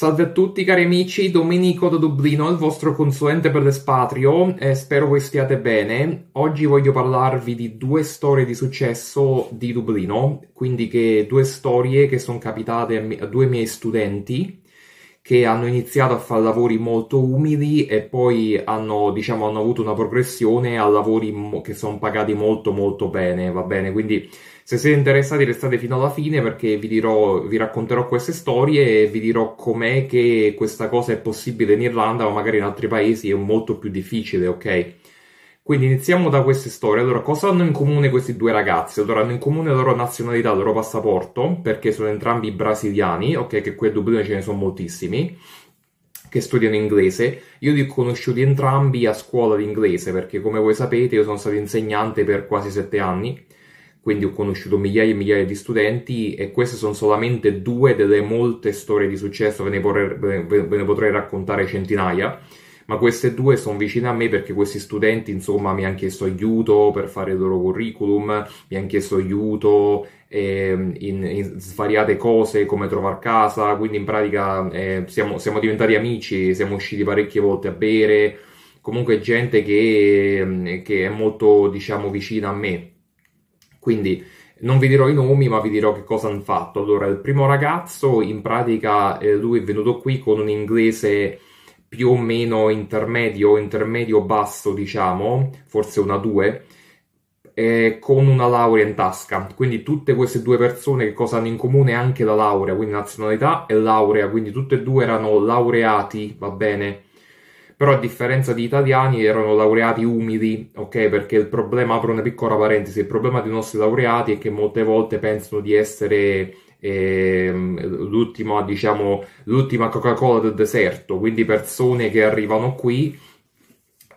Salve a tutti cari amici, Domenico da Dublino, il vostro consulente per l'espatrio e spero voi stiate bene. Oggi voglio parlarvi di due storie di successo di Dublino, quindi che due storie che sono capitate a, me, a due miei studenti che hanno iniziato a fare lavori molto umili e poi hanno, diciamo, hanno avuto una progressione a lavori mo- che sono pagati molto molto bene, va bene? Quindi se siete interessati restate fino alla fine perché vi, dirò, vi racconterò queste storie e vi dirò com'è che questa cosa è possibile in Irlanda o magari in altri paesi è molto più difficile, ok? Quindi iniziamo da queste storie. Allora, cosa hanno in comune questi due ragazzi? Allora, hanno in comune la loro nazionalità, il loro passaporto, perché sono entrambi brasiliani, ok? Che qui a Dublino ce ne sono moltissimi che studiano inglese. Io li ho conosciuti entrambi a scuola di inglese, perché come voi sapete io sono stato insegnante per quasi sette anni, quindi ho conosciuto migliaia e migliaia di studenti e queste sono solamente due delle molte storie di successo, ve ne, porrei, ve ne potrei raccontare centinaia ma queste due sono vicine a me perché questi studenti, insomma, mi hanno chiesto aiuto per fare il loro curriculum, mi hanno chiesto aiuto eh, in, in, svariate cose, come trovare casa, quindi in pratica eh, siamo, siamo diventati amici, siamo usciti parecchie volte a bere, comunque gente che, ehm, che è molto, diciamo, vicina a me. Quindi non vi dirò i nomi, ma vi dirò che cosa hanno fatto. Allora, il primo ragazzo, in pratica, eh, lui è venuto qui con un inglese più o meno intermedio, intermedio basso, diciamo, forse una 2, eh, con una laurea in tasca. Quindi tutte queste due persone che cosa hanno in comune? Anche la laurea, quindi nazionalità e laurea, quindi tutte e due erano laureati, va bene? Però a differenza di italiani erano laureati umili, ok? Perché il problema, apro una piccola parentesi, il problema dei nostri laureati è che molte volte pensano di essere eh, l'ultima, diciamo, l'ultima Coca-Cola del deserto, quindi persone che arrivano qui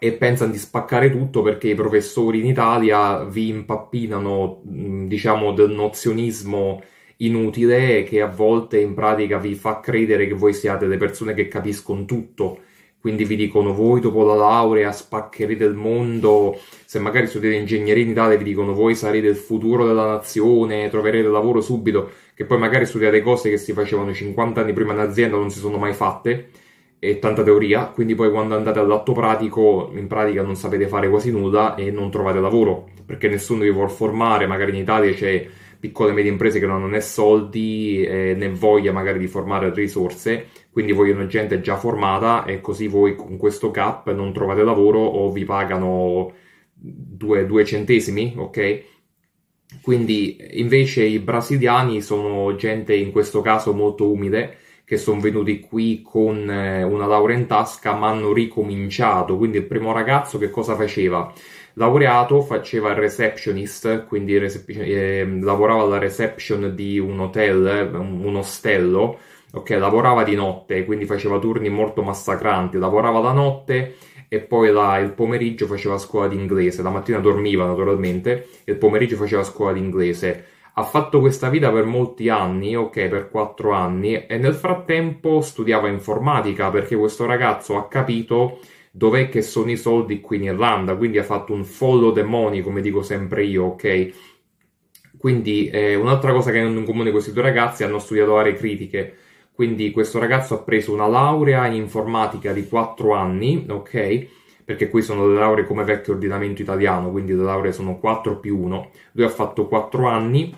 e pensano di spaccare tutto perché i professori in Italia vi impappinano, mm, diciamo, del nozionismo inutile che a volte in pratica vi fa credere che voi siate le persone che capiscono tutto quindi vi dicono voi dopo la laurea spaccherete il mondo, se magari studiate ingegneria in Italia vi dicono voi sarete il futuro della nazione, troverete lavoro subito, che poi magari studiate cose che si facevano 50 anni prima in azienda non si sono mai fatte e tanta teoria, quindi poi quando andate all'atto pratico in pratica non sapete fare quasi nulla e non trovate lavoro, perché nessuno vi vuole formare, magari in Italia c'è piccole e medie imprese che non hanno né soldi eh, né voglia magari di formare risorse, quindi vogliono gente già formata e così voi con questo gap non trovate lavoro o vi pagano due, due centesimi, ok? Quindi invece i brasiliani sono gente in questo caso molto umile che sono venuti qui con eh, una laurea in tasca ma hanno ricominciato, quindi il primo ragazzo che cosa faceva? laureato, faceva receptionist, quindi recep- eh, lavorava alla reception di un hotel, un ostello, ok, lavorava di notte, quindi faceva turni molto massacranti, lavorava la notte e poi la, il pomeriggio faceva scuola d'inglese, la mattina dormiva naturalmente e il pomeriggio faceva scuola d'inglese. Ha fatto questa vita per molti anni, ok, per quattro anni, e nel frattempo studiava informatica perché questo ragazzo ha capito dov'è che sono i soldi qui in Irlanda, quindi ha fatto un follow the money, come dico sempre io, ok? Quindi eh, un'altra cosa che hanno in comune questi due ragazzi, hanno studiato aree critiche, quindi questo ragazzo ha preso una laurea in informatica di 4 anni, ok? Perché qui sono le lauree come vecchio ordinamento italiano, quindi le lauree sono 4 più 1. Lui ha fatto 4 anni,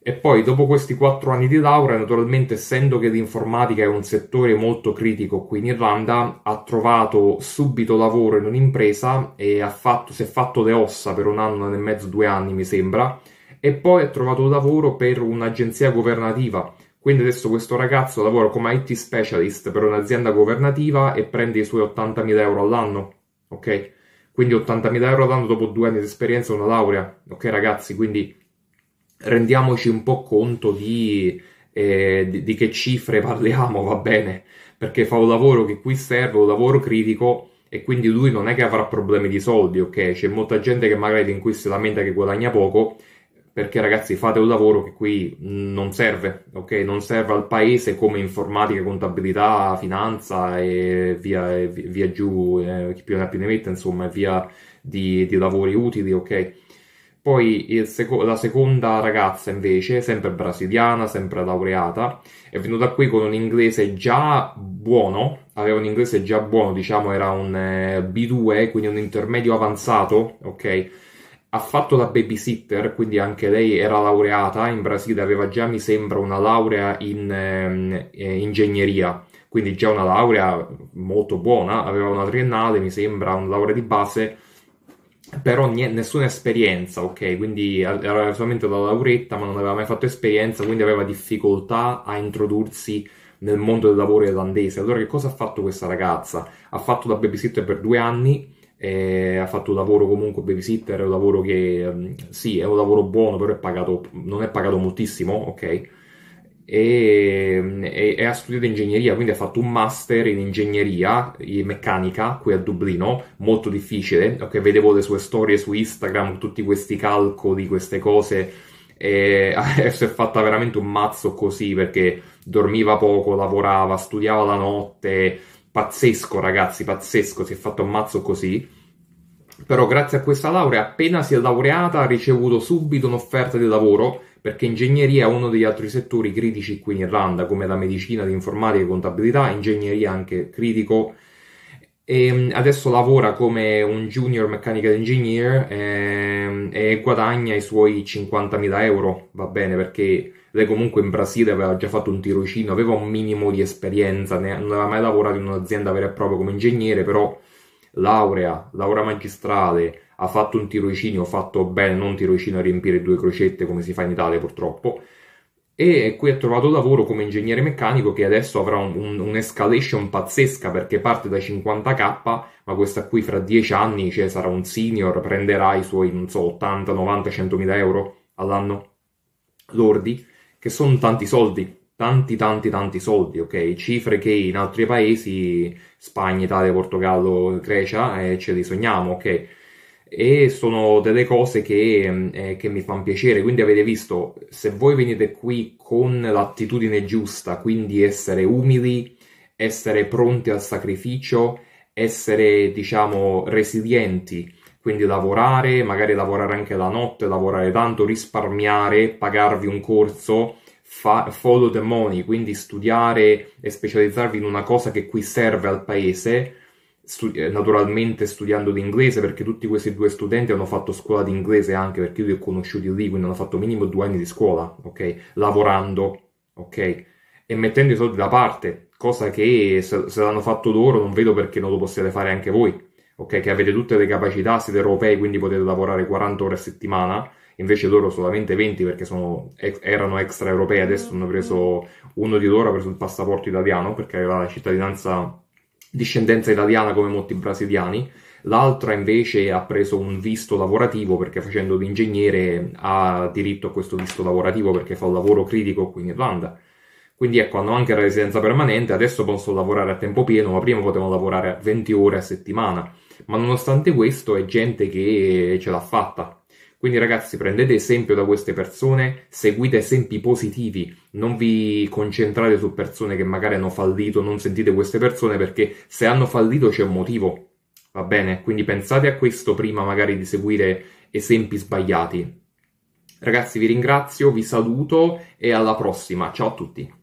e poi, dopo questi quattro anni di laurea, naturalmente, essendo che l'informatica è un settore molto critico qui in Irlanda, ha trovato subito lavoro in un'impresa e fatto, si è fatto le ossa per un anno e mezzo, due anni mi sembra, e poi ha trovato lavoro per un'agenzia governativa. Quindi adesso questo ragazzo lavora come IT specialist per un'azienda governativa e prende i suoi 80.000 euro all'anno, ok? Quindi 80.000 euro all'anno dopo due anni di esperienza e una laurea, ok ragazzi? Quindi rendiamoci un po' conto di, eh, di, di che cifre parliamo, va bene, perché fa un lavoro che qui serve, un lavoro critico e quindi lui non è che avrà problemi di soldi, ok? C'è molta gente che magari in cui si lamenta che guadagna poco, perché ragazzi fate un lavoro che qui non serve, ok? Non serve al paese come informatica, contabilità, finanza e via, via giù, eh, chi più ne ha più ne mette, insomma, via di, di lavori utili, ok? Poi seco- la seconda ragazza invece, sempre brasiliana, sempre laureata, è venuta qui con un inglese già buono, aveva un inglese già buono, diciamo era un eh, B2, quindi un intermedio avanzato, ok? ha fatto la babysitter, quindi anche lei era laureata in Brasile, aveva già, mi sembra, una laurea in ehm, eh, ingegneria, quindi già una laurea molto buona, aveva una triennale, mi sembra, una laurea di base però n- nessuna esperienza, ok? Quindi era solamente la lauretta, ma non aveva mai fatto esperienza, quindi aveva difficoltà a introdursi nel mondo del lavoro irlandese. Allora, che cosa ha fatto questa ragazza? Ha fatto da babysitter per due anni. Eh, ha fatto un lavoro comunque babysitter, è un lavoro che mm, sì, è un lavoro buono, però è pagato, non è pagato moltissimo, ok? e, e, ha studiato ingegneria, quindi ha fatto un master in ingegneria in meccanica qui a Dublino, molto difficile, okay, vedevo le sue storie su Instagram, tutti questi calcoli, queste cose, e si è fatta veramente un mazzo così perché dormiva poco, lavorava, studiava la notte, pazzesco ragazzi, pazzesco, si è fatto un mazzo così. Però grazie a questa laurea, appena si è laureata, ha ricevuto subito un'offerta di lavoro perché ingegneria è uno degli altri settori critici qui in Irlanda, come la medicina, l'informatica, e contabilità, ingegneria anche critico. E ehm, adesso lavora come un junior mechanical engineer ehm, e guadagna i suoi 50.000 euro, va bene, perché lei comunque in Brasile aveva già fatto un tirocino, aveva un minimo di esperienza, ne, non aveva mai lavorato in un'azienda vera e propria come ingegnere, però laurea, laurea magistrale, ha fatto un tirocinio fatto bene, non tirocinio a riempire due crocette come si fa in Italia purtroppo, e qui ha trovato lavoro come ingegnere meccanico che adesso avrà un, un, un'escalation pazzesca perché parte da 50k, ma questa qui fra 10 anni cioè, sarà un senior, prenderà i suoi, non so, 80, 90, 100 mila euro all'anno lordi, che sono tanti soldi, tanti tanti tanti soldi, ok? Cifre che in altri paesi, Spagna, Italia, Portogallo, Grecia, eh, ce li sogniamo, ok? e sono delle cose che, mm, eh, che, mi fanno piacere. Quindi avete visto, se voi venite qui con l'attitudine giusta, quindi essere umili, essere pronti al sacrificio, essere diciamo resilienti, quindi lavorare, magari lavorare anche la notte, lavorare tanto, risparmiare, pagarvi un corso, fa- follow the money, quindi studiare e specializzarvi in una cosa che qui serve al paese studi- eh, naturalmente studiando l'inglese perché tutti questi due studenti hanno fatto scuola di inglese anche perché io li ho conosciuti lì, quindi hanno fatto minimo due anni di scuola, ok? Lavorando, ok? E mettendo i soldi da parte, cosa che se, se l'hanno fatto loro non vedo perché non lo possiate fare anche voi, ok? Che avete tutte le capacità, siete europei, quindi potete lavorare 40 ore a settimana, invece loro solamente 20 perché sono, erano extraeuropei, adesso hanno preso, uno di loro ha preso il passaporto italiano perché aveva la cittadinanza discendenza italiana come molti brasiliani, l'altra invece ha preso un visto lavorativo perché facendo l'ingegnere ha diritto a questo visto lavorativo perché fa un lavoro critico qui in Irlanda. Quindi ecco, hanno anche la residenza permanente, adesso posso lavorare a tempo pieno, ma prima potevano lavorare 20 ore a settimana. Ma nonostante questo è gente che ce l'ha fatta, quindi ragazzi prendete esempio da queste persone, seguite esempi positivi, non vi concentrate su persone che magari hanno fallito, non sentite queste persone perché se hanno fallito c'è un motivo, va bene? Quindi pensate a questo prima magari di seguire esempi sbagliati. Ragazzi vi ringrazio, vi saluto e alla prossima, ciao a tutti!